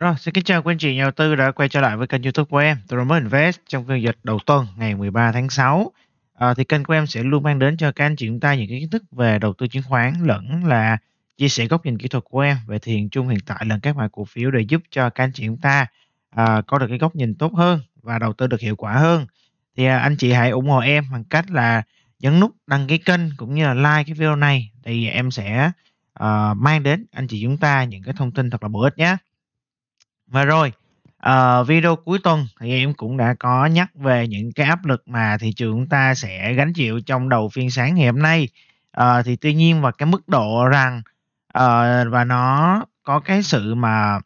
Rồi, xin kính chào quý anh chị nhà đầu tư đã quay trở lại với kênh YouTube của em, Tôi Invest trong phiên dịch đầu tuần ngày 13 tháng 6. À, thì kênh của em sẽ luôn mang đến cho các anh chị chúng ta những kiến thức về đầu tư chứng khoán lẫn là chia sẻ góc nhìn kỹ thuật của em về thị trường chung hiện tại lẫn các loại cổ phiếu để giúp cho các anh chị chúng ta à, có được cái góc nhìn tốt hơn và đầu tư được hiệu quả hơn. Thì à, anh chị hãy ủng hộ em bằng cách là nhấn nút đăng ký kênh cũng như là like cái video này thì em sẽ à, mang đến anh chị chúng ta những cái thông tin thật là bổ ích nhé. Và rồi, uh, video cuối tuần thì em cũng đã có nhắc về những cái áp lực mà thị trường ta sẽ gánh chịu trong đầu phiên sáng ngày hôm nay. Uh, thì tuy nhiên và cái mức độ rằng uh, và nó có cái sự mà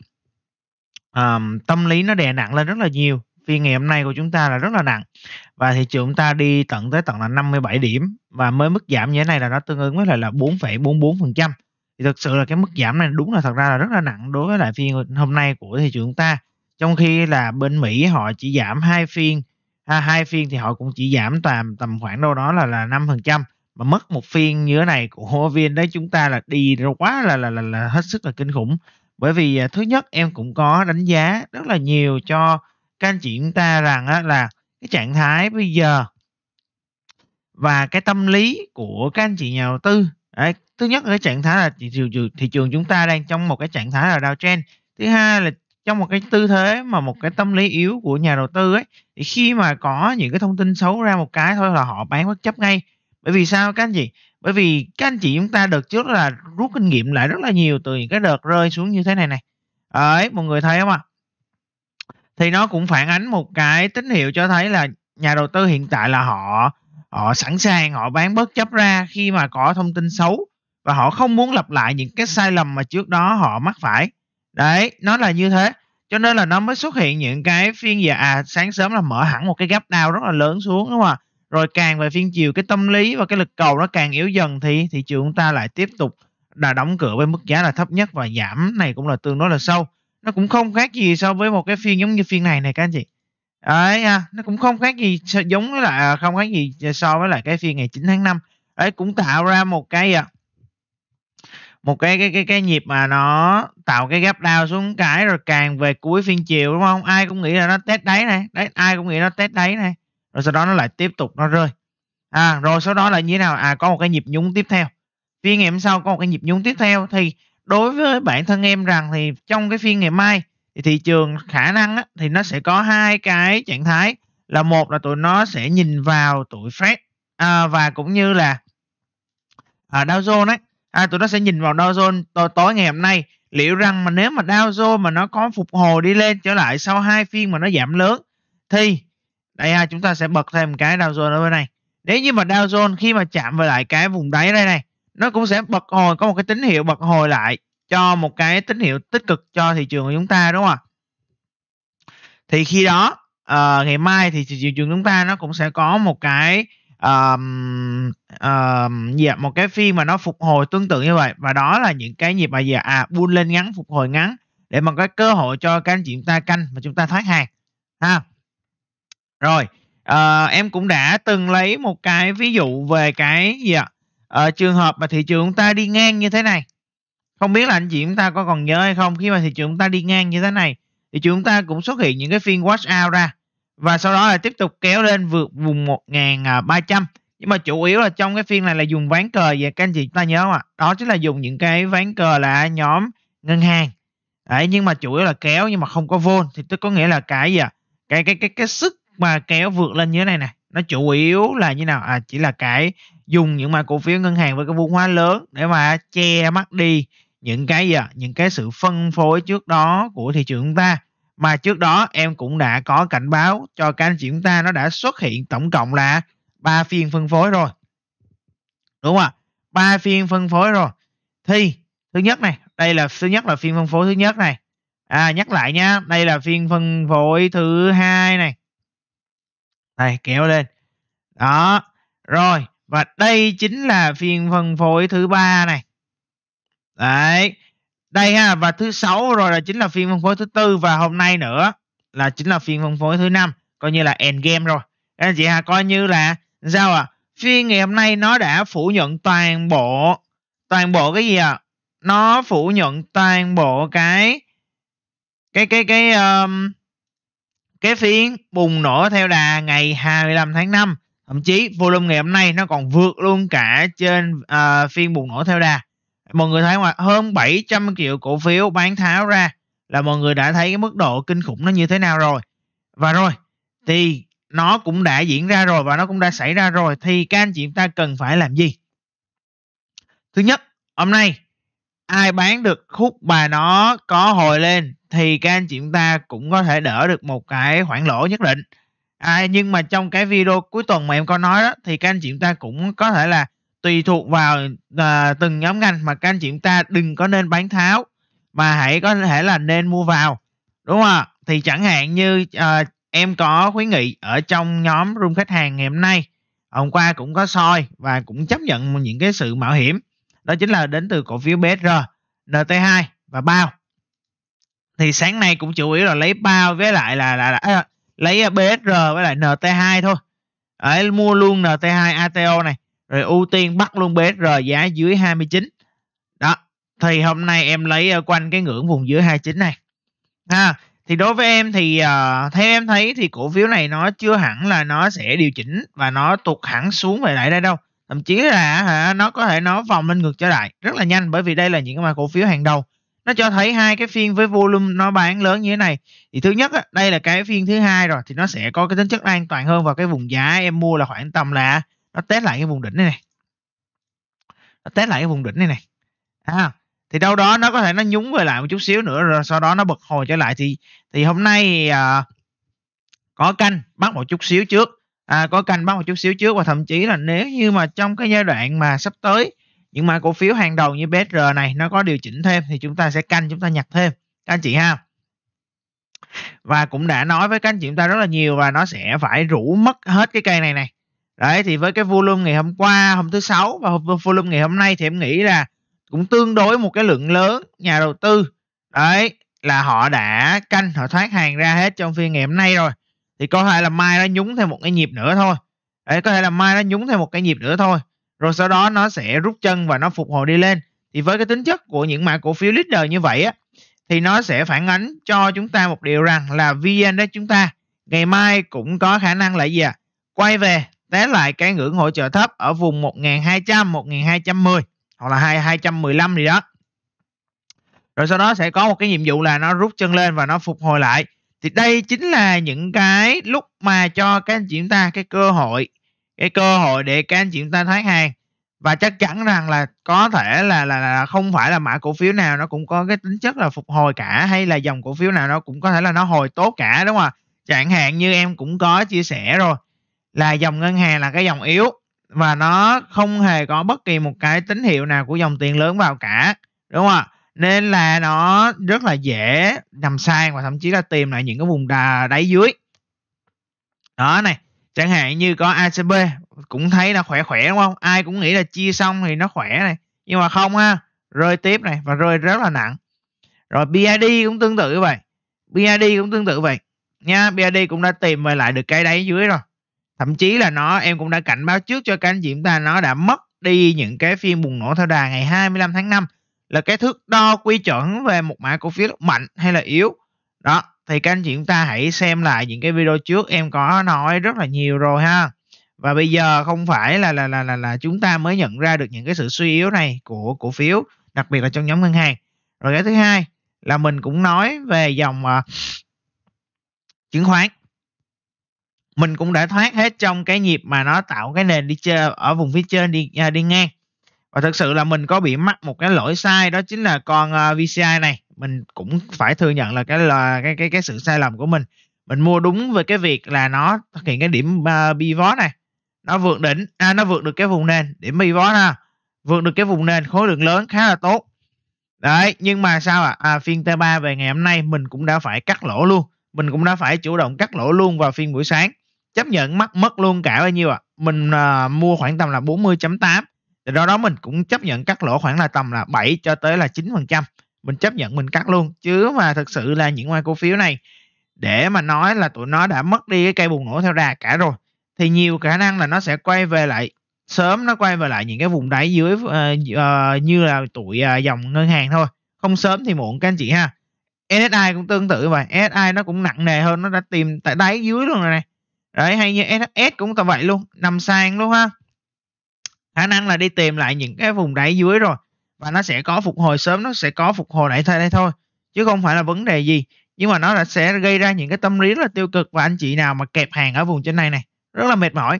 um, tâm lý nó đè nặng lên rất là nhiều phiên ngày hôm nay của chúng ta là rất là nặng và thị trường chúng ta đi tận tới tận là 57 điểm và mới mức giảm như thế này là nó tương ứng với lại là 4,44 phần trăm thì thực sự là cái mức giảm này đúng là thật ra là rất là nặng đối với lại phiên hôm nay của thị trường ta trong khi là bên Mỹ họ chỉ giảm hai phiên à, hai phiên thì họ cũng chỉ giảm tầm tầm khoảng đâu đó là là năm phần trăm mà mất một phiên như thế này của viên đấy chúng ta là đi quá là là là, là hết sức là kinh khủng bởi vì à, thứ nhất em cũng có đánh giá rất là nhiều cho các anh chị chúng ta rằng á, là cái trạng thái bây giờ và cái tâm lý của các anh chị nhà đầu tư đấy, thứ nhất ở trạng thái là thị trường thị trường chúng ta đang trong một cái trạng thái là đào trend thứ hai là trong một cái tư thế mà một cái tâm lý yếu của nhà đầu tư ấy thì khi mà có những cái thông tin xấu ra một cái thôi là họ bán bất chấp ngay bởi vì sao các anh chị bởi vì các anh chị chúng ta đợt trước là rút kinh nghiệm lại rất là nhiều từ những cái đợt rơi xuống như thế này này ấy mọi người thấy không ạ thì nó cũng phản ánh một cái tín hiệu cho thấy là nhà đầu tư hiện tại là họ họ sẵn sàng họ bán bất chấp ra khi mà có thông tin xấu và họ không muốn lặp lại những cái sai lầm mà trước đó họ mắc phải đấy nó là như thế cho nên là nó mới xuất hiện những cái phiên giờ à sáng sớm là mở hẳn một cái gap down rất là lớn xuống đúng không ạ rồi càng về phiên chiều cái tâm lý và cái lực cầu nó càng yếu dần thì thị trường chúng ta lại tiếp tục là đóng cửa với mức giá là thấp nhất và giảm này cũng là tương đối là sâu nó cũng không khác gì so với một cái phiên giống như phiên này này các anh chị đấy à, nó cũng không khác gì giống là không khác gì so với lại cái phiên ngày 9 tháng 5 đấy cũng tạo ra một cái à, một cái cái cái cái nhịp mà nó tạo cái gap down xuống cái rồi càng về cuối phiên chiều đúng không ai cũng nghĩ là nó test đáy này đấy ai cũng nghĩ nó test đáy này rồi sau đó nó lại tiếp tục nó rơi à rồi sau đó là như thế nào à có một cái nhịp nhúng tiếp theo phiên ngày hôm sau có một cái nhịp nhúng tiếp theo thì đối với bản thân em rằng thì trong cái phiên ngày mai thì thị trường khả năng á, thì nó sẽ có hai cái trạng thái là một là tụi nó sẽ nhìn vào tụi fred à, và cũng như là à, Dow Jones ấy à, tụi nó sẽ nhìn vào Dow Jones tối, tối ngày hôm nay liệu rằng mà nếu mà Dow Jones mà nó có phục hồi đi lên trở lại sau hai phiên mà nó giảm lớn thì đây ha, chúng ta sẽ bật thêm cái Dow Jones ở bên này nếu như mà Dow Jones khi mà chạm vào lại cái vùng đáy đây này nó cũng sẽ bật hồi có một cái tín hiệu bật hồi lại cho một cái tín hiệu tích cực cho thị trường của chúng ta đúng không ạ thì khi đó uh, ngày mai thì thị trường chúng ta nó cũng sẽ có một cái um, um, dạ, một cái phiên mà nó phục hồi tương tự như vậy và đó là những cái nhịp mà dạ à bull lên ngắn phục hồi ngắn để mà có cơ hội cho các anh chị chúng ta canh mà chúng ta thoát hàng ha rồi uh, em cũng đã từng lấy một cái ví dụ về cái gì ạ uh, trường hợp mà thị trường chúng ta đi ngang như thế này không biết là anh chị chúng ta có còn nhớ hay không khi mà thị trường chúng ta đi ngang như thế này thì chúng ta cũng xuất hiện những cái phiên watch out ra và sau đó là tiếp tục kéo lên vượt vùng 1300 à, nhưng mà chủ yếu là trong cái phiên này là dùng ván cờ và các anh chị ta nhớ không ạ đó chính là dùng những cái ván cờ là nhóm ngân hàng đấy nhưng mà chủ yếu là kéo nhưng mà không có vôn thì tức có nghĩa là cái gì ạ cái cái cái cái sức mà kéo vượt lên như thế này nè nó chủ yếu là như nào à chỉ là cái dùng những mà cổ phiếu ngân hàng với cái vốn hóa lớn để mà che mắt đi những cái gì ạ những cái sự phân phối trước đó của thị trường chúng ta mà trước đó em cũng đã có cảnh báo cho các anh chị chúng ta nó đã xuất hiện tổng cộng là ba phiên phân phối rồi đúng không ba phiên phân phối rồi thì thứ nhất này đây là thứ nhất là phiên phân phối thứ nhất này à nhắc lại nha đây là phiên phân phối thứ hai này này kéo lên đó rồi và đây chính là phiên phân phối thứ ba này đấy đây ha và thứ sáu rồi là chính là phiên phân phối thứ tư và hôm nay nữa là chính là phiên phân phối thứ năm coi như là end game rồi anh chị ha coi như là sao ạ à? phiên ngày hôm nay nó đã phủ nhận toàn bộ toàn bộ cái gì ạ à? nó phủ nhận toàn bộ cái cái cái cái um, cái phiên bùng nổ theo đà ngày 25 tháng 5 thậm chí volume ngày hôm nay nó còn vượt luôn cả trên uh, phiên bùng nổ theo đà mọi người thấy không ạ hơn 700 triệu cổ phiếu bán tháo ra là mọi người đã thấy cái mức độ kinh khủng nó như thế nào rồi và rồi thì nó cũng đã diễn ra rồi và nó cũng đã xảy ra rồi thì các anh chị ta cần phải làm gì thứ nhất hôm nay ai bán được khúc bà nó có hồi lên thì các anh chị ta cũng có thể đỡ được một cái khoản lỗ nhất định à, nhưng mà trong cái video cuối tuần mà em có nói đó thì các anh chị ta cũng có thể là tùy thuộc vào à, từng nhóm ngành mà các anh chị chúng ta đừng có nên bán tháo mà hãy có thể là nên mua vào đúng không ạ thì chẳng hạn như à, em có khuyến nghị ở trong nhóm room khách hàng ngày hôm nay hôm qua cũng có soi và cũng chấp nhận những cái sự mạo hiểm đó chính là đến từ cổ phiếu BSR NT2 và bao thì sáng nay cũng chủ yếu là lấy bao với lại là, là, là à, lấy à, BSR với lại NT2 thôi Đấy, mua luôn NT2 ATO này rồi ưu tiên bắt luôn BSR giá dưới 29 đó thì hôm nay em lấy ờ, quanh cái ngưỡng vùng dưới 29 này ha à, thì đối với em thì uh, theo em thấy thì cổ phiếu này nó chưa hẳn là nó sẽ điều chỉnh và nó tụt hẳn xuống về lại đây đâu thậm chí là hả nó có thể nó vòng lên ngược trở lại rất là nhanh bởi vì đây là những cái mà cổ phiếu hàng đầu nó cho thấy hai cái phiên với volume nó bán lớn như thế này thì thứ nhất đây là cái phiên thứ hai rồi thì nó sẽ có cái tính chất an toàn hơn và cái vùng giá em mua là khoảng tầm là nó test lại cái vùng đỉnh này này nó test lại cái vùng đỉnh này này à, thì đâu đó nó có thể nó nhúng về lại một chút xíu nữa rồi sau đó nó bật hồi trở lại thì thì hôm nay à, có canh bắt một chút xíu trước à, có canh bắt một chút xíu trước và thậm chí là nếu như mà trong cái giai đoạn mà sắp tới những mã cổ phiếu hàng đầu như BR này nó có điều chỉnh thêm thì chúng ta sẽ canh chúng ta nhặt thêm các anh chị ha và cũng đã nói với các anh chị chúng ta rất là nhiều và nó sẽ phải rủ mất hết cái cây này này đấy thì với cái volume ngày hôm qua hôm thứ sáu và volume ngày hôm nay thì em nghĩ là cũng tương đối một cái lượng lớn nhà đầu tư đấy là họ đã canh họ thoát hàng ra hết trong phiên ngày hôm nay rồi thì có thể là mai nó nhúng thêm một cái nhịp nữa thôi đấy có thể là mai nó nhúng thêm một cái nhịp nữa thôi rồi sau đó nó sẽ rút chân và nó phục hồi đi lên thì với cái tính chất của những mã cổ phiếu leader như vậy á thì nó sẽ phản ánh cho chúng ta một điều rằng là vn đó chúng ta ngày mai cũng có khả năng là gì ạ à? quay về té lại cái ngưỡng hỗ trợ thấp ở vùng 1200 1210 hoặc là 215 gì đó rồi sau đó sẽ có một cái nhiệm vụ là nó rút chân lên và nó phục hồi lại thì đây chính là những cái lúc mà cho các anh chị chúng ta cái cơ hội cái cơ hội để các anh chị chúng ta thoát hàng và chắc chắn rằng là có thể là là, là không phải là mã cổ phiếu nào nó cũng có cái tính chất là phục hồi cả hay là dòng cổ phiếu nào nó cũng có thể là nó hồi tốt cả đúng không ạ chẳng hạn như em cũng có chia sẻ rồi là dòng ngân hàng là cái dòng yếu và nó không hề có bất kỳ một cái tín hiệu nào của dòng tiền lớn vào cả đúng không ạ nên là nó rất là dễ nằm sang và thậm chí là tìm lại những cái vùng đà đáy dưới đó này chẳng hạn như có ACB cũng thấy là khỏe khỏe đúng không ai cũng nghĩ là chia xong thì nó khỏe này nhưng mà không ha rơi tiếp này và rơi rất là nặng rồi BID cũng tương tự vậy BID cũng tương tự vậy nha BID cũng đã tìm về lại được cái đáy dưới rồi thậm chí là nó em cũng đã cảnh báo trước cho các anh chị chúng ta nó đã mất đi những cái phiên bùng nổ theo đà ngày 25 tháng 5 là cái thước đo quy chuẩn về một mã cổ phiếu mạnh hay là yếu đó thì các anh chị chúng ta hãy xem lại những cái video trước em có nói rất là nhiều rồi ha và bây giờ không phải là là là là, là chúng ta mới nhận ra được những cái sự suy yếu này của cổ phiếu đặc biệt là trong nhóm ngân hàng rồi cái thứ hai là mình cũng nói về dòng uh, chứng khoán mình cũng đã thoát hết trong cái nhịp mà nó tạo cái nền đi chơi ở vùng phía trên đi à, đi ngang và thực sự là mình có bị mắc một cái lỗi sai đó chính là con à, VCI này mình cũng phải thừa nhận là cái là cái cái cái sự sai lầm của mình mình mua đúng về cái việc là nó thực hiện cái điểm uh, pivot này nó vượt đỉnh à, nó vượt được cái vùng nền điểm pivot ha vượt được cái vùng nền khối lượng lớn khá là tốt đấy nhưng mà sao ạ à? à, phiên t 3 về ngày hôm nay mình cũng đã phải cắt lỗ luôn mình cũng đã phải chủ động cắt lỗ luôn vào phiên buổi sáng chấp nhận mất mất luôn cả bao nhiêu ạ à? mình à, mua khoảng tầm là 40.8 thì do đó mình cũng chấp nhận cắt lỗ khoảng là tầm là 7 cho tới là 9 phần trăm mình chấp nhận mình cắt luôn chứ mà thực sự là những ngoài cổ phiếu này để mà nói là tụi nó đã mất đi cái cây bùng nổ theo đà cả rồi thì nhiều khả năng là nó sẽ quay về lại sớm nó quay về lại những cái vùng đáy dưới uh, uh, như là tụi uh, dòng ngân hàng thôi không sớm thì muộn các anh chị ha SSI cũng tương tự vậy SSI nó cũng nặng nề hơn nó đã tìm tại đáy dưới luôn rồi này đấy hay như SHS cũng tầm vậy luôn nằm sàn luôn ha khả năng là đi tìm lại những cái vùng đáy dưới rồi và nó sẽ có phục hồi sớm nó sẽ có phục hồi lại thôi đây thôi chứ không phải là vấn đề gì nhưng mà nó là sẽ gây ra những cái tâm lý rất là tiêu cực và anh chị nào mà kẹp hàng ở vùng trên này này rất là mệt mỏi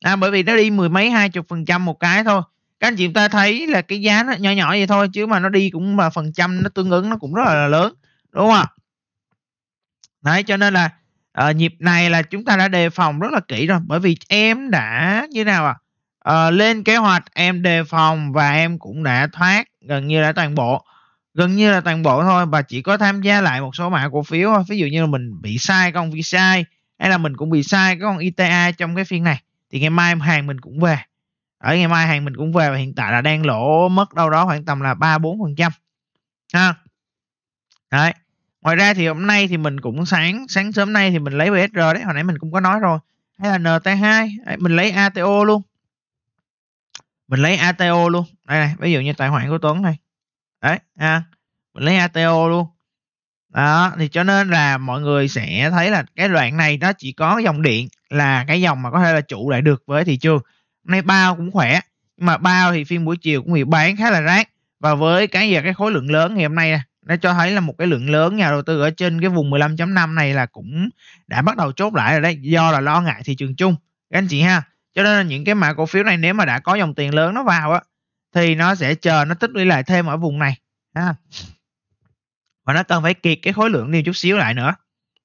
à, bởi vì nó đi mười mấy hai chục phần trăm một cái thôi các anh chị ta thấy là cái giá nó nhỏ nhỏ vậy thôi chứ mà nó đi cũng là phần trăm nó tương ứng nó cũng rất là lớn đúng không ạ đấy cho nên là à, nhịp này là chúng ta đã đề phòng rất là kỹ rồi bởi vì em đã như nào ạ à? à, lên kế hoạch em đề phòng và em cũng đã thoát gần như là toàn bộ gần như là toàn bộ thôi và chỉ có tham gia lại một số mã cổ phiếu thôi ví dụ như là mình bị sai con bị sai hay là mình cũng bị sai cái con ITA trong cái phiên này thì ngày mai hàng mình cũng về ở ngày mai hàng mình cũng về và hiện tại là đang lỗ mất đâu đó khoảng tầm là ba bốn phần trăm ha đấy ngoài ra thì hôm nay thì mình cũng sáng sáng sớm nay thì mình lấy BSR đấy hồi nãy mình cũng có nói rồi hay là NT2 mình lấy ATO luôn mình lấy ATO luôn đây này ví dụ như tài khoản của Tuấn này đấy ha à, mình lấy ATO luôn đó thì cho nên là mọi người sẽ thấy là cái đoạn này nó chỉ có dòng điện là cái dòng mà có thể là chủ lại được với thị trường hôm nay bao cũng khỏe nhưng mà bao thì phiên buổi chiều cũng bị bán khá là rác và với cái giờ cái khối lượng lớn ngày hôm nay nó cho thấy là một cái lượng lớn nhà đầu tư ở trên cái vùng 15.5 này là cũng đã bắt đầu chốt lại rồi đấy do là lo ngại thị trường chung các anh chị ha cho nên là những cái mã cổ phiếu này nếu mà đã có dòng tiền lớn nó vào á thì nó sẽ chờ nó tích lũy lại thêm ở vùng này ha và nó cần phải kiệt cái khối lượng đi chút xíu lại nữa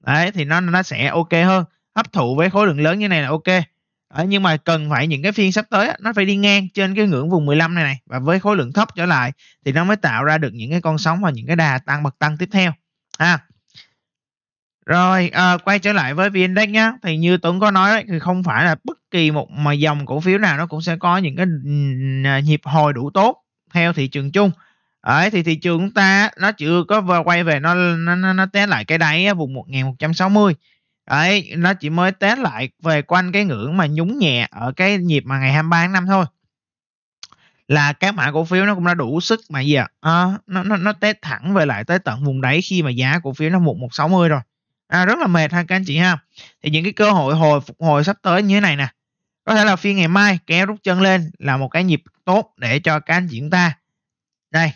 đấy thì nó nó sẽ ok hơn hấp thụ với khối lượng lớn như này là ok ở ờ, nhưng mà cần phải những cái phiên sắp tới nó phải đi ngang trên cái ngưỡng vùng 15 này này và với khối lượng thấp trở lại thì nó mới tạo ra được những cái con sóng và những cái đà tăng bậc tăng tiếp theo ha à. rồi à, quay trở lại với vn index nhá thì như tuấn có nói đấy, thì không phải là bất kỳ một mà dòng cổ phiếu nào nó cũng sẽ có những cái à, nhịp hồi đủ tốt theo thị trường chung Đấy, thì thị trường chúng ta nó chưa có quay về nó nó nó, nó té lại cái đáy vùng 1160 Đấy, nó chỉ mới test lại về quanh cái ngưỡng mà nhúng nhẹ ở cái nhịp mà ngày 23 tháng 5 thôi. Là các mã cổ phiếu nó cũng đã đủ sức mà gì ạ? À, nó nó nó test thẳng về lại tới tận vùng đáy khi mà giá cổ phiếu nó một một sáu mươi rồi. À, rất là mệt ha các anh chị ha. Thì những cái cơ hội hồi phục hồi sắp tới như thế này nè. Có thể là phiên ngày mai kéo rút chân lên là một cái nhịp tốt để cho các anh chị chúng ta. Đây.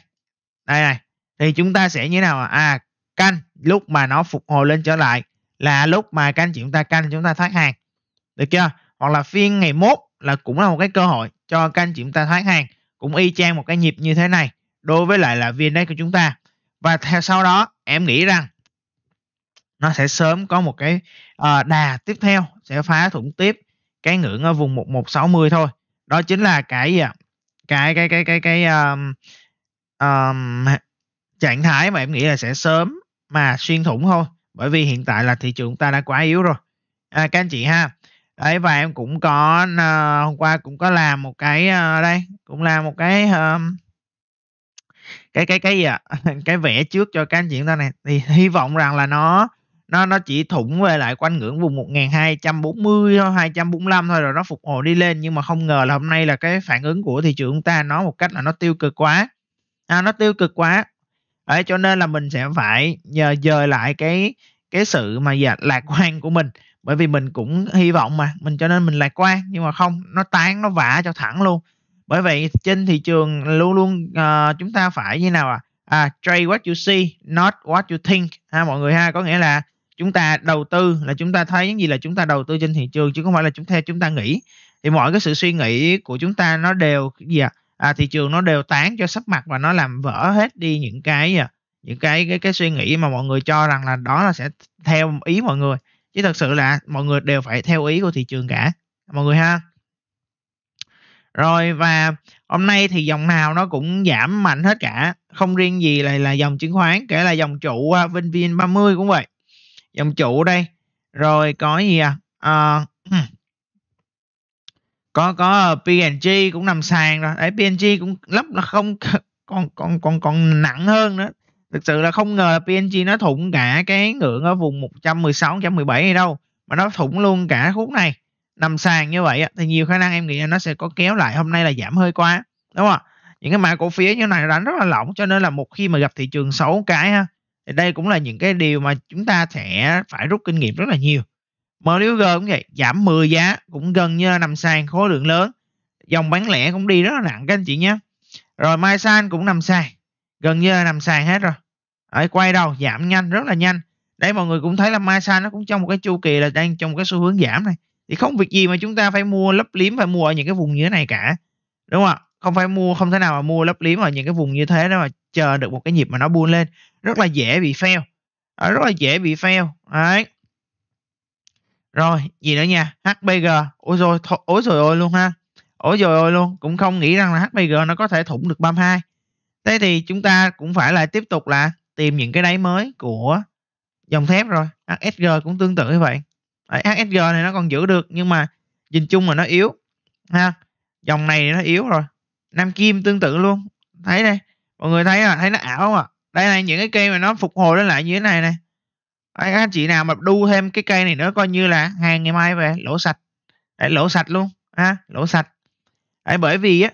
Đây này. Thì chúng ta sẽ như thế nào à? à canh lúc mà nó phục hồi lên trở lại là lúc mà các anh chị chúng ta canh chúng ta thoát hàng được chưa hoặc là phiên ngày mốt là cũng là một cái cơ hội cho các anh chị chúng ta thoát hàng cũng y chang một cái nhịp như thế này đối với lại là viên đấy của chúng ta và theo sau đó em nghĩ rằng nó sẽ sớm có một cái ờ, đà tiếp theo sẽ phá thủng tiếp cái ngưỡng ở vùng 1160 thôi đó chính là cái gì ạ cái cái cái cái cái um, um, trạng thái mà em nghĩ là sẽ sớm mà xuyên thủng thôi bởi vì hiện tại là thị trường ta đã quá yếu rồi à, các anh chị ha đấy và em cũng có uh, hôm qua cũng có làm một cái uh, đây cũng làm một cái uh, cái cái cái gì ạ à? cái vẽ trước cho các anh chị ta này thì hy vọng rằng là nó nó nó chỉ thủng về lại quanh ngưỡng vùng 1240 thôi 245 thôi rồi nó phục hồi đi lên nhưng mà không ngờ là hôm nay là cái phản ứng của thị trường chúng ta nó một cách là nó tiêu cực quá à, nó tiêu cực quá Đấy, cho nên là mình sẽ phải giờ dời lại cái cái sự mà dạ, lạc quan của mình bởi vì mình cũng hy vọng mà mình cho nên mình lạc quan nhưng mà không nó tán nó vả cho thẳng luôn bởi vậy trên thị trường luôn luôn uh, chúng ta phải như nào à à trade what you see not what you think ha mọi người ha có nghĩa là chúng ta đầu tư là chúng ta thấy những gì là chúng ta đầu tư trên thị trường chứ không phải là chúng theo chúng ta nghĩ thì mọi cái sự suy nghĩ của chúng ta nó đều gì à à, thị trường nó đều tán cho sắp mặt và nó làm vỡ hết đi những cái à, những cái cái cái suy nghĩ mà mọi người cho rằng là đó là sẽ theo ý mọi người chứ thật sự là mọi người đều phải theo ý của thị trường cả mọi người ha rồi và hôm nay thì dòng nào nó cũng giảm mạnh hết cả không riêng gì là là dòng chứng khoán kể là dòng trụ à, vin vin 30 cũng vậy dòng trụ đây rồi có gì à, à có có PNG cũng nằm sàn rồi đấy PNG cũng lấp nó không còn còn còn còn nặng hơn nữa thực sự là không ngờ PNG nó thủng cả cái ngưỡng ở vùng 116 117 này đâu mà nó thủng luôn cả khúc này nằm sàn như vậy thì nhiều khả năng em nghĩ là nó sẽ có kéo lại hôm nay là giảm hơi quá đúng không những cái mã cổ phiếu như này đánh rất là lỏng cho nên là một khi mà gặp thị trường xấu cái ha thì đây cũng là những cái điều mà chúng ta sẽ phải rút kinh nghiệm rất là nhiều MLG cũng vậy giảm 10 giá cũng gần như là nằm sàn khối lượng lớn dòng bán lẻ cũng đi rất là nặng các anh chị nhé rồi MySan cũng nằm sàn gần như là nằm sàn hết rồi Ở quay đầu giảm nhanh rất là nhanh đấy mọi người cũng thấy là MySan nó cũng trong một cái chu kỳ là đang trong một cái xu hướng giảm này thì không việc gì mà chúng ta phải mua lấp liếm phải mua ở những cái vùng như thế này cả đúng không ạ không phải mua không thể nào mà mua lấp liếm ở những cái vùng như thế đó mà chờ được một cái nhịp mà nó buôn lên rất là dễ bị fail ờ, rất là dễ bị fail đấy rồi gì nữa nha HBG ôi rồi ôi rồi ôi luôn ha ôi rồi ôi luôn cũng không nghĩ rằng là HBG nó có thể thủng được 32 thế thì chúng ta cũng phải là tiếp tục là tìm những cái đáy mới của dòng thép rồi HSG cũng tương tự như vậy Đấy, HSG này nó còn giữ được nhưng mà nhìn chung là nó yếu ha dòng này nó yếu rồi Nam Kim tương tự luôn thấy đây mọi người thấy là thấy nó ảo không ạ à? đây này những cái cây mà nó phục hồi nó lại như thế này này anh, chị nào mà đu thêm cái cây này nữa coi như là hàng ngày mai về lỗ sạch đấy, lỗ sạch luôn ha lỗ sạch đấy, bởi vì á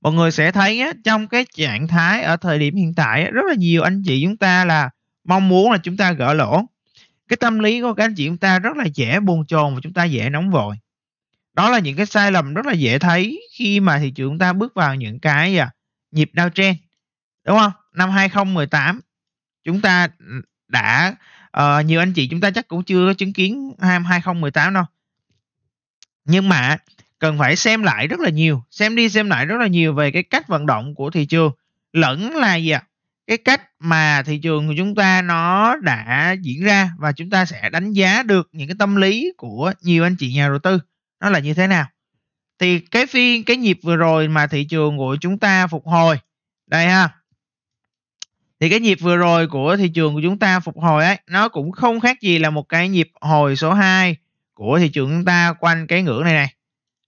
mọi người sẽ thấy á, trong cái trạng thái ở thời điểm hiện tại á, rất là nhiều anh chị chúng ta là mong muốn là chúng ta gỡ lỗ cái tâm lý của các anh chị chúng ta rất là dễ buồn chồn và chúng ta dễ nóng vội đó là những cái sai lầm rất là dễ thấy khi mà thị trường chúng ta bước vào những cái à, nhịp Dow trên đúng không năm 2018 chúng ta ừ, đã uh, nhiều anh chị chúng ta chắc cũng chưa có chứng kiến năm 2018 đâu nhưng mà cần phải xem lại rất là nhiều xem đi xem lại rất là nhiều về cái cách vận động của thị trường lẫn là gì ạ cái cách mà thị trường của chúng ta nó đã diễn ra và chúng ta sẽ đánh giá được những cái tâm lý của nhiều anh chị nhà đầu tư nó là như thế nào thì cái phiên cái nhịp vừa rồi mà thị trường của chúng ta phục hồi đây ha thì cái nhịp vừa rồi của thị trường của chúng ta phục hồi ấy nó cũng không khác gì là một cái nhịp hồi số 2 của thị trường chúng ta quanh cái ngưỡng này này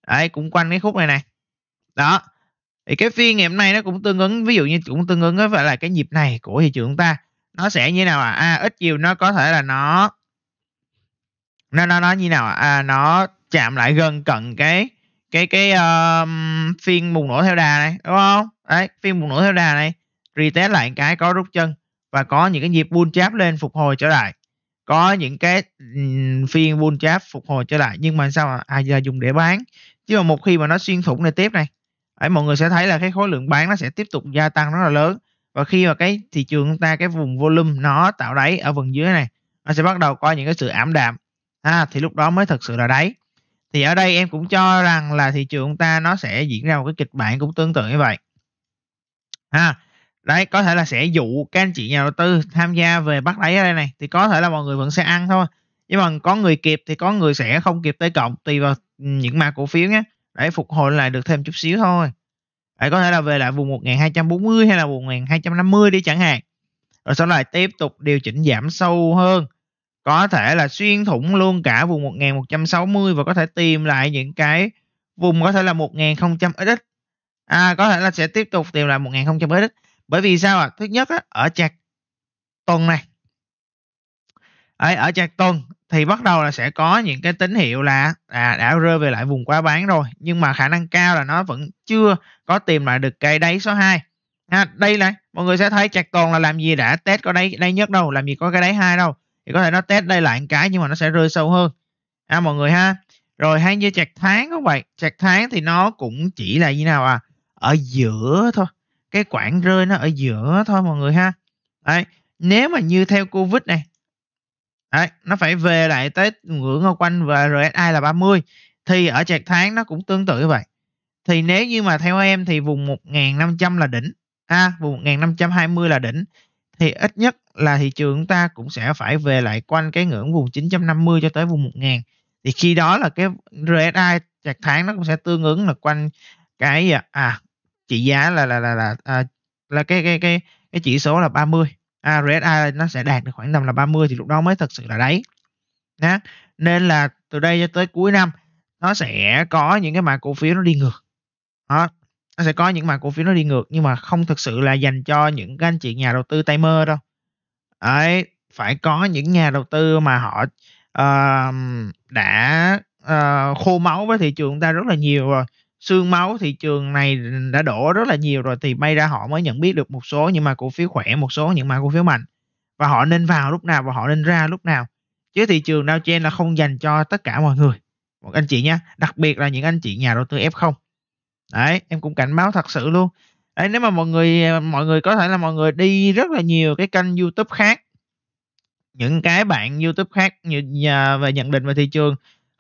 đấy cũng quanh cái khúc này này đó thì cái phiên ngày hôm nay nó cũng tương ứng ví dụ như cũng tương ứng với phải là cái nhịp này của thị trường chúng ta nó sẽ như nào à? à ít nhiều nó có thể là nó nó nó nó như nào à? à nó chạm lại gần cận cái cái cái uh, phiên bùng nổ theo đà này đúng không đấy phiên bùng nổ theo đà này retest lại cái có rút chân và có những cái nhịp bull chap lên phục hồi trở lại có những cái phiên bull chap phục hồi trở lại nhưng mà sao mà ai giờ dùng để bán chứ mà một khi mà nó xuyên thủng này tiếp này ấy mọi người sẽ thấy là cái khối lượng bán nó sẽ tiếp tục gia tăng rất là lớn và khi mà cái thị trường chúng ta cái vùng volume nó tạo đáy ở phần dưới này nó sẽ bắt đầu có những cái sự ảm đạm à, thì lúc đó mới thật sự là đáy thì ở đây em cũng cho rằng là thị trường chúng ta nó sẽ diễn ra một cái kịch bản cũng tương tự như vậy ha à, đấy có thể là sẽ dụ các anh chị nhà đầu tư tham gia về bắt đáy ở đây này thì có thể là mọi người vẫn sẽ ăn thôi nhưng mà có người kịp thì có người sẽ không kịp tới cộng tùy vào ừ, những mã cổ phiếu nhé để phục hồi lại được thêm chút xíu thôi đấy, có thể là về lại vùng 1240 hay là vùng 1250 đi chẳng hạn rồi sau này tiếp tục điều chỉnh giảm sâu hơn có thể là xuyên thủng luôn cả vùng 1160 và có thể tìm lại những cái vùng có thể là 1000 ít à, có thể là sẽ tiếp tục tìm lại 1000 ít bởi vì sao ạ à? thứ nhất á, ở trạc tuần này ấy ở trạc tuần thì bắt đầu là sẽ có những cái tín hiệu là à, đã rơi về lại vùng quá bán rồi nhưng mà khả năng cao là nó vẫn chưa có tìm lại được cái đáy số 2 à, đây này, mọi người sẽ thấy chặt tuần là làm gì đã test có đáy đáy nhất đâu làm gì có cái đáy hai đâu thì có thể nó test đây lại một cái nhưng mà nó sẽ rơi sâu hơn à, mọi người ha rồi hay như chặt tháng các bạn chặt tháng thì nó cũng chỉ là như nào à ở giữa thôi cái quãng rơi nó ở giữa thôi mọi người ha đấy, nếu mà như theo covid này đấy, nó phải về lại tới ngưỡng ở quanh và RSI là 30 thì ở trạc tháng nó cũng tương tự như vậy thì nếu như mà theo em thì vùng 1500 là đỉnh ha, à, vùng 1520 là đỉnh thì ít nhất là thị trường chúng ta cũng sẽ phải về lại quanh cái ngưỡng vùng 950 cho tới vùng 1000 thì khi đó là cái RSI trạc tháng nó cũng sẽ tương ứng là quanh cái à, à trị giá là là là là à, là cái cái cái cái chỉ số là 30 à, RSI nó sẽ đạt được khoảng tầm là 30 thì lúc đó mới thật sự là đáy Đó. nên là từ đây cho tới cuối năm nó sẽ có những cái mã cổ phiếu nó đi ngược đó nó sẽ có những mã cổ phiếu nó đi ngược nhưng mà không thực sự là dành cho những cái anh chị nhà đầu tư tay mơ đâu ấy phải có những nhà đầu tư mà họ uh, đã uh, khô máu với thị trường ta rất là nhiều rồi xương máu thị trường này đã đổ rất là nhiều rồi thì may ra họ mới nhận biết được một số những mã cổ phiếu khỏe một số những mã cổ phiếu mạnh và họ nên vào lúc nào và họ nên ra lúc nào chứ thị trường Dow Jones là không dành cho tất cả mọi người một anh chị nhé đặc biệt là những anh chị nhà đầu tư F0 đấy em cũng cảnh báo thật sự luôn đấy nếu mà mọi người mọi người có thể là mọi người đi rất là nhiều cái kênh YouTube khác những cái bạn YouTube khác à, về nhận định về thị trường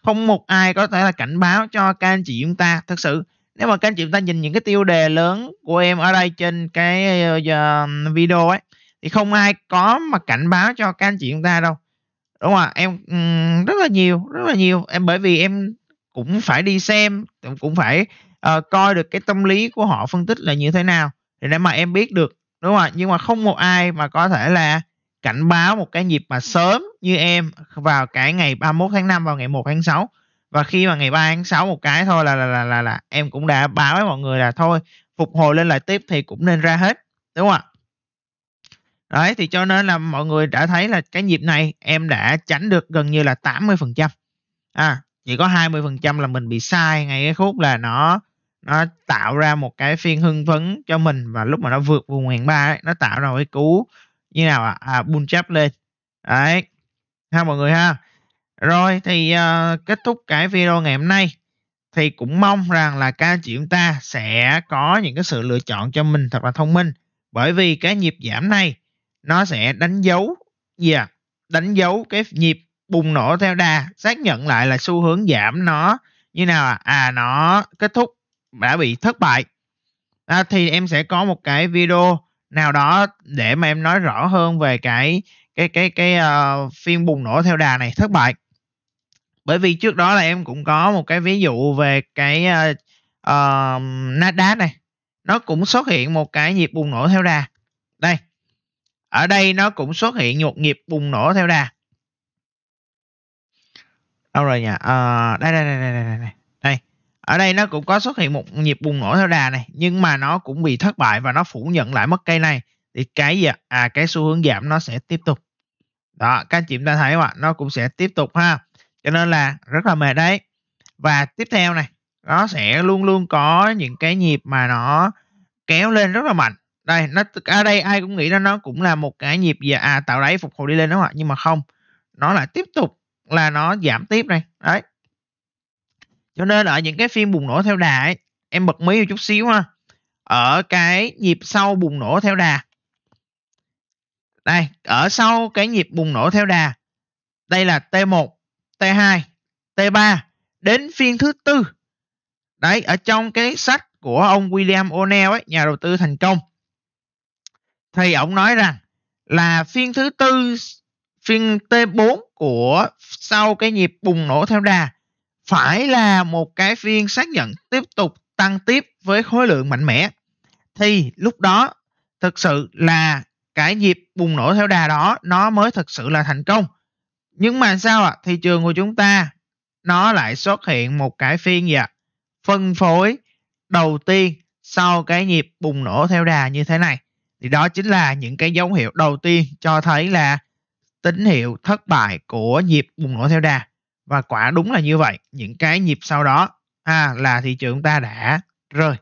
không một ai có thể là cảnh báo cho các anh chị chúng ta thật sự nếu mà các anh chị chúng ta nhìn những cái tiêu đề lớn của em ở đây trên cái ờ, video ấy thì không ai có mà cảnh báo cho các anh chị chúng ta đâu đúng không ạ em rất là nhiều rất là nhiều em bởi vì em cũng phải đi xem cũng phải uh, coi được cái tâm lý của họ phân tích là như thế nào để mà em biết được đúng không ạ nhưng mà không một ai mà có thể là cảnh báo một cái nhịp mà sớm như em vào cái ngày 31 tháng 5 vào ngày 1 tháng 6 và khi mà ngày 3 tháng 6 một cái thôi là là là là, là em cũng đã báo với mọi người là thôi phục hồi lên lại tiếp thì cũng nên ra hết đúng không ạ đấy thì cho nên là mọi người đã thấy là cái nhịp này em đã tránh được gần như là 80 phần trăm à chỉ có 20 phần trăm là mình bị sai ngay cái khúc là nó nó tạo ra một cái phiên hưng phấn cho mình và lúc mà nó vượt vùng ngàn ba nó tạo ra một cái cú như nào ạ à? à bull chap lên đấy ha mọi người ha rồi thì uh, kết thúc cái video ngày hôm nay thì cũng mong rằng là các anh chị chúng ta sẽ có những cái sự lựa chọn cho mình thật là thông minh bởi vì cái nhịp giảm này nó sẽ đánh dấu gì yeah, đánh dấu cái nhịp bùng nổ theo đà xác nhận lại là xu hướng giảm nó như nào à, à nó kết thúc đã bị thất bại à, thì em sẽ có một cái video nào đó để mà em nói rõ hơn về cái cái cái cái uh, phiên bùng nổ theo đà này thất bại bởi vì trước đó là em cũng có một cái ví dụ về cái uh, uh, Nasdaq này nó cũng xuất hiện một cái nhịp bùng nổ theo đà đây ở đây nó cũng xuất hiện nhột nhịp bùng nổ theo đà đâu rồi nhỉ uh, đây đây đây đây đây, đây ở đây nó cũng có xuất hiện một nhịp bùng nổ theo đà này nhưng mà nó cũng bị thất bại và nó phủ nhận lại mất cây này thì cái gì à cái xu hướng giảm nó sẽ tiếp tục đó các anh chị ta thấy không ạ nó cũng sẽ tiếp tục ha cho nên là rất là mệt đấy và tiếp theo này nó sẽ luôn luôn có những cái nhịp mà nó kéo lên rất là mạnh đây nó ở đây ai cũng nghĩ là nó cũng là một cái nhịp gì à tạo đáy phục hồi đi lên đúng không ạ nhưng mà không nó lại tiếp tục là nó giảm tiếp này đấy cho nên ở những cái phim bùng nổ theo đà ấy, em bật mí một chút xíu ha ở cái nhịp sau bùng nổ theo đà đây ở sau cái nhịp bùng nổ theo đà đây là T1 T2 T3 đến phiên thứ tư đấy ở trong cái sách của ông William O'Neill ấy nhà đầu tư thành công thì ông nói rằng là phiên thứ tư phiên T4 của sau cái nhịp bùng nổ theo đà phải là một cái phiên xác nhận tiếp tục tăng tiếp với khối lượng mạnh mẽ thì lúc đó thực sự là cái nhịp bùng nổ theo đà đó nó mới thực sự là thành công nhưng mà sao ạ à? thị trường của chúng ta nó lại xuất hiện một cái phiên gì ạ phân phối đầu tiên sau cái nhịp bùng nổ theo đà như thế này thì đó chính là những cái dấu hiệu đầu tiên cho thấy là tín hiệu thất bại của nhịp bùng nổ theo đà và quả đúng là như vậy những cái nhịp sau đó à, là thị trường ta đã rơi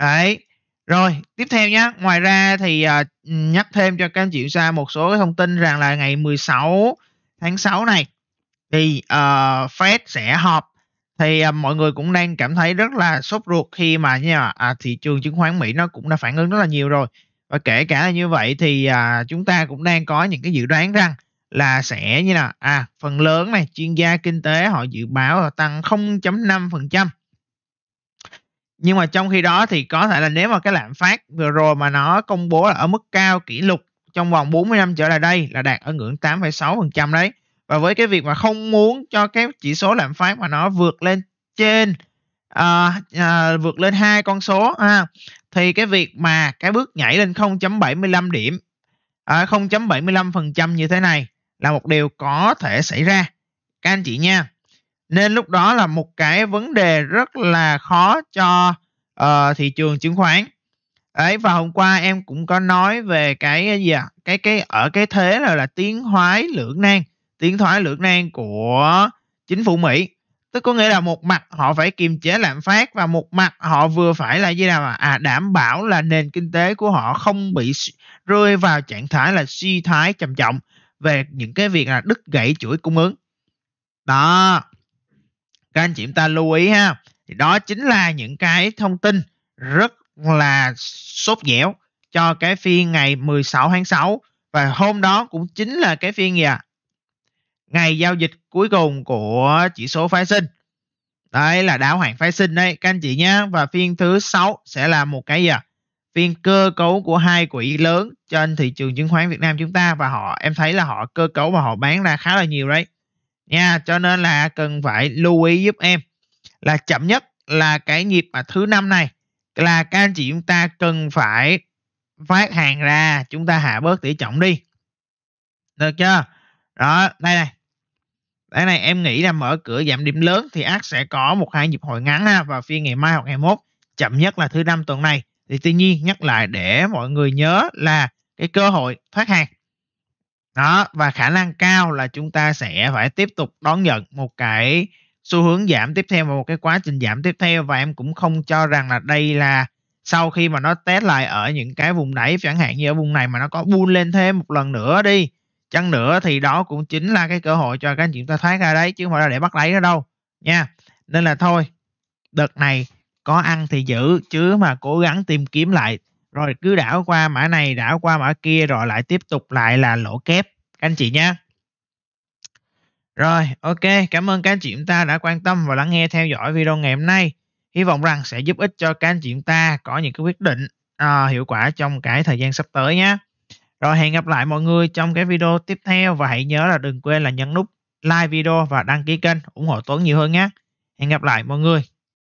đấy rồi tiếp theo nhé ngoài ra thì uh, nhắc thêm cho các anh chị ra một số thông tin rằng là ngày 16 tháng 6 này thì uh, Fed sẽ họp thì uh, mọi người cũng đang cảm thấy rất là sốt ruột khi mà nha à, thị trường chứng khoán Mỹ nó cũng đã phản ứng rất là nhiều rồi và kể cả là như vậy thì à, chúng ta cũng đang có những cái dự đoán rằng là sẽ như là à phần lớn này chuyên gia kinh tế họ dự báo là tăng 0.5% nhưng mà trong khi đó thì có thể là nếu mà cái lạm phát vừa rồi mà nó công bố là ở mức cao kỷ lục trong vòng 40 năm trở lại đây là đạt ở ngưỡng 8,6% đấy và với cái việc mà không muốn cho cái chỉ số lạm phát mà nó vượt lên trên à, à, vượt lên hai con số ha thì cái việc mà cái bước nhảy lên 0.75 điểm à, 0.75% như thế này là một điều có thể xảy ra các anh chị nha nên lúc đó là một cái vấn đề rất là khó cho uh, thị trường chứng khoán ấy và hôm qua em cũng có nói về cái gì à? cái cái ở cái thế là là tiến thoái lưỡng nan tiến thoái lưỡng nan của chính phủ mỹ tức có nghĩa là một mặt họ phải kiềm chế lạm phát và một mặt họ vừa phải là gì nào à, à đảm bảo là nền kinh tế của họ không bị rơi vào trạng thái là suy thoái trầm trọng về những cái việc là đứt gãy chuỗi cung ứng đó các anh chị chúng ta lưu ý ha thì đó chính là những cái thông tin rất là sốt dẻo cho cái phiên ngày 16 tháng 6 và hôm đó cũng chính là cái phiên gì à? ngày giao dịch cuối cùng của chỉ số phái sinh đấy là đáo hạn phái sinh đấy các anh chị nhé và phiên thứ sáu sẽ là một cái gì à? phiên cơ cấu của hai quỹ lớn trên thị trường chứng khoán Việt Nam chúng ta và họ em thấy là họ cơ cấu và họ bán ra khá là nhiều đấy nha cho nên là cần phải lưu ý giúp em là chậm nhất là cái nhịp mà thứ năm này là các anh chị chúng ta cần phải phát hàng ra chúng ta hạ bớt tỷ trọng đi được chưa đó đây này đây này em nghĩ là mở cửa giảm điểm lớn thì ác sẽ có một hai nhịp hồi ngắn ha và phiên ngày mai hoặc ngày mốt chậm nhất là thứ năm tuần này thì tuy nhiên nhắc lại để mọi người nhớ là cái cơ hội thoát hàng đó và khả năng cao là chúng ta sẽ phải tiếp tục đón nhận một cái xu hướng giảm tiếp theo và một cái quá trình giảm tiếp theo và em cũng không cho rằng là đây là sau khi mà nó test lại ở những cái vùng đáy chẳng hạn như ở vùng này mà nó có buôn lên thêm một lần nữa đi chăng nữa thì đó cũng chính là cái cơ hội cho các anh chị ta thoát ra đấy chứ không phải là để bắt lấy nó đâu nha nên là thôi đợt này có ăn thì giữ chứ mà cố gắng tìm kiếm lại rồi cứ đảo qua mã này đảo qua mã kia rồi lại tiếp tục lại là lỗ kép các anh chị nhé rồi ok cảm ơn các anh chị chúng ta đã quan tâm và lắng nghe theo dõi video ngày hôm nay hy vọng rằng sẽ giúp ích cho các anh chị chúng ta có những cái quyết định uh, hiệu quả trong cái thời gian sắp tới nhé rồi hẹn gặp lại mọi người trong cái video tiếp theo và hãy nhớ là đừng quên là nhấn nút like video và đăng ký kênh ủng hộ Tuấn nhiều hơn nhé. Hẹn gặp lại mọi người.